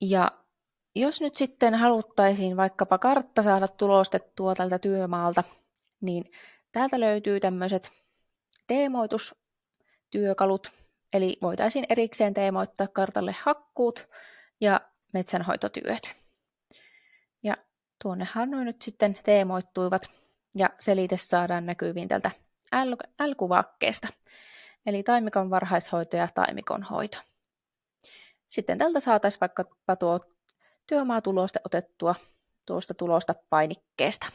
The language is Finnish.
Ja jos nyt sitten haluttaisiin vaikkapa kartta saada tulostettua tältä työmaalta, niin täältä löytyy tämmöiset teemoitustyökalut, eli voitaisiin erikseen teemoittaa kartalle hakkuut ja metsänhoitotyöt. Ja tuonnehan noin nyt sitten teemoittuivat ja selite saadaan näkyviin tältä L-kuvakkeesta, eli taimikon varhaishoito ja taimikon hoito. Sitten tältä saataisiin vaikkapa tuo työmaatuloste otettua tuosta tulosta painikkeesta.